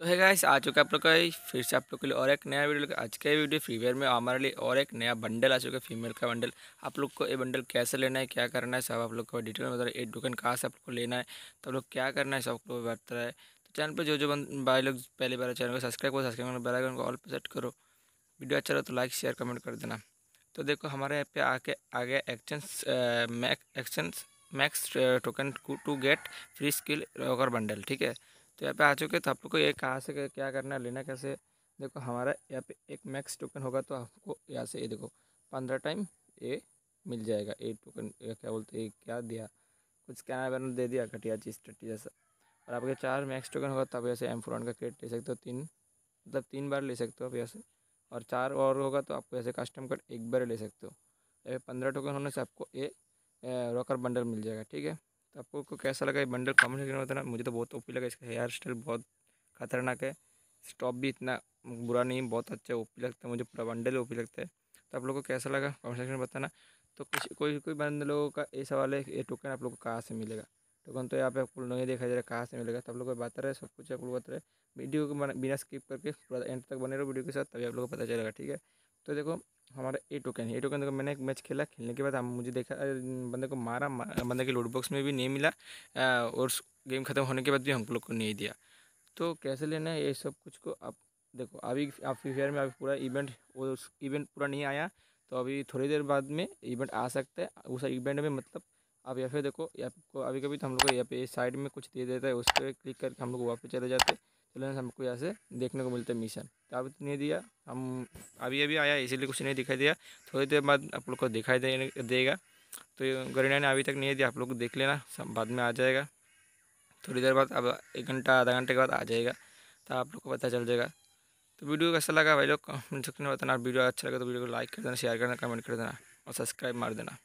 तो है गाइस आ चुका है आप लोग का फिर से आप लोग के लिए और एक नया वीडियो लेकर आज का वीडियो फ्री फायर में हमारे लिए और एक नया बंडल आ चुका है फीमेल का बंडल आप लोग को ये बंडल कैसे लेना है क्या करना है सब आप लोग को डिटेल में बता रहे ये टोकन कहाँ से आप लोग को लेना है तो आप लोग क्या करना है सब आप लोग बता रहा है तो चैनल पर जो जो भाई लोग पहले बार चैनल को सब्सक्राइब करो सब्सक्राइब करो बेलाइकन को ऑल पर सेट करो वीडियो अच्छा लगा तो लाइक शेयर कमेंट कर देना तो देखो हमारे यहाँ पे आके आ गया exchange mac exchange max token to get free skill rocker bundle ठीक है तो यहाँ पे आ चुके तो आप लोग को ये कहाँ से क्या करना है लेना कैसे देखो हमारा यहाँ पे एक मैक्स टोकन होगा तो आपको यहाँ से ये देखो पंद्रह टाइम ये मिल जाएगा ए टोकन क्या बोलते हैं क्या दिया कुछ स्कैनर वैनर दे दिया घटिया चीज टट्टी जैसा और आपके चार मैक्स टोकन होगा तो यहाँ से एम का केट ले सकते हो तीन मतलब तीन बार ले सकते हो आप यहाँ से और चार और होगा तो आपको ऐसे कस्टम कट एक बार ले सकते हो पंद्रह टोकन होने से आपको ये रॉकर बंडल मिल जाएगा ठीक है तो आपको कैसा लगा ये बंडल कमेंट में बताना मुझे तो बहुत ओपी लगा इसका हेयर स्टाइल बहुत खतरनाक है स्टॉप भी इतना बुरा नहीं बहुत अच्छा ओपी लगता है मुझे पूरा बंडल ओपी लगता है तो आप लोग को कैसा लगा कमेंट सेक्शन में बताना तो कुछ कोई कोई बंद लोगों का ये सवाल है ये टोकन आप लोग को कहाँ से मिलेगा टोकन तो यहाँ पे आपको नहीं देखा जा रहा है कहाँ से मिलेगा तो आप लोग को बता रहे सब कुछ आप लोग बता रहे वीडियो को बिना स्किप करके पूरा एंड तक बने रहो वीडियो के साथ तभी आप लोग को पता चलेगा ठीक है तो देखो हमारा ए टोकन है ए टोकन देखो मैंने एक मैच खेला खेलने के बाद हम मुझे देखा बंदे को मारा बंदे के लूट बॉक्स में भी नहीं मिला और गेम ख़त्म होने के बाद भी हम लोग को नहीं दिया तो कैसे लेना है ये सब कुछ को आप देखो अभी आप फ्री फायर में अभी पूरा इवेंट वो इवेंट पूरा नहीं आया तो अभी थोड़ी देर बाद में इवेंट आ सकता है उस इवेंट में मतलब आप या फिर देखो या अभी कभी तो हम लोग को यहाँ पे साइड में कुछ दे देता है उस पर क्लिक करके हम लोग वहाँ पर चले जाते हैं चलो हमको यहाँ से देखने को मिलता है मिशन तो अभी तो नहीं दिया हम अभी अभी आया इसीलिए कुछ नहीं दिखाई दिया थोड़ी देर बाद आप लोग को दिखाई देगा तो गरीना ने अभी तक नहीं दिया आप लोग देख लेना सब बाद में आ जाएगा थोड़ी देर बाद अब एक घंटा आधा घंटे के बाद आ जाएगा तो आप लोग को पता चल जाएगा तो वीडियो कैसा लगा भाई लोग कमेंट सेक्शन में बताना वीडियो अच्छा लगा तो वीडियो को लाइक कर देना शेयर कर देना कमेंट कर देना और सब्सक्राइब मार देना